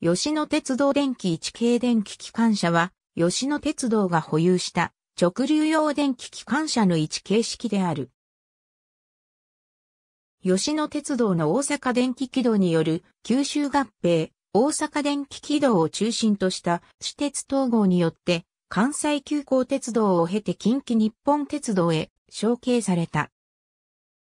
吉野鉄道電気1系電気機関車は、吉野鉄道が保有した直流用電気機関車の置形式である。吉野鉄道の大阪電気軌道による九州合併、大阪電気軌道を中心とした私鉄統合によって、関西急行鉄道を経て近畿日本鉄道へ承継された。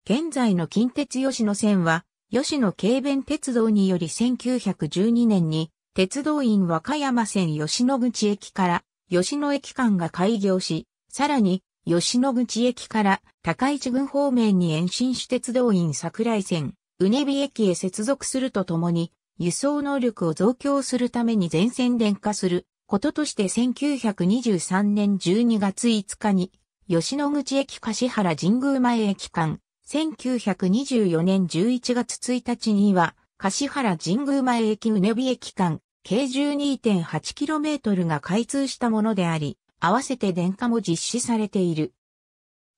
現在の近鉄吉野線は、吉野軽便鉄道により1912年に、鉄道院和歌山線吉野口駅から吉野駅間が開業し、さらに吉野口駅から高市郡方面に延伸し鉄道院桜井線、うねび駅へ接続するとともに、輸送能力を増強するために全線電化することとして1923年12月5日に、吉野口駅柏原神宮前駅間、1924年11月1日には、柏原神宮前駅うねび駅間、計 12.8km が開通したものであり、合わせて電化も実施されている。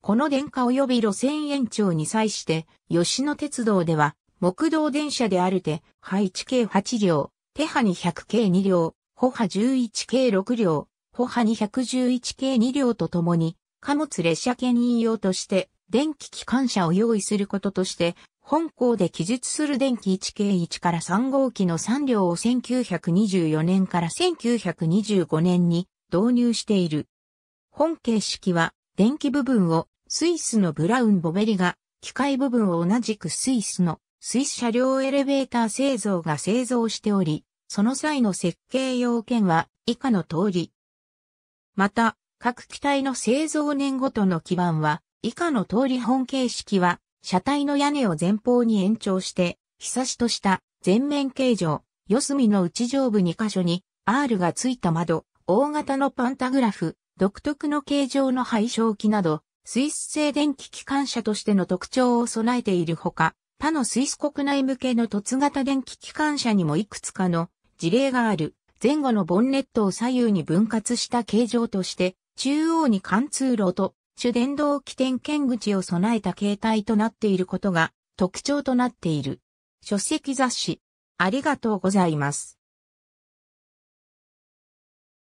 この電化及び路線延長に際して、吉野鉄道では、木道電車であるて、配1計8両、手波200計2両、歩波11計6両、歩波211計2両とともに、貨物列車兼任用として、電気機関車を用意することとして、本校で記述する電気1 k 1から3号機の3両を1924年から1925年に導入している。本形式は電気部分をスイスのブラウン・ボベリが、機械部分を同じくスイスのスイス車両エレベーター製造が製造しており、その際の設計要件は以下の通り。また、各機体の製造年ごとの基盤は以下の通り本形式は、車体の屋根を前方に延長して、ひさしとした前面形状、四隅の内上部2箇所に R がついた窓、大型のパンタグラフ、独特の形状の配色器など、スイス製電気機関車としての特徴を備えているほか、他のスイス国内向けの凸型電気機関車にもいくつかの事例がある。前後のボンネットを左右に分割した形状として、中央に貫通路と主電動起点剣口を備えた形態となっていることが特徴となっている。書籍雑誌。ありがとうございます。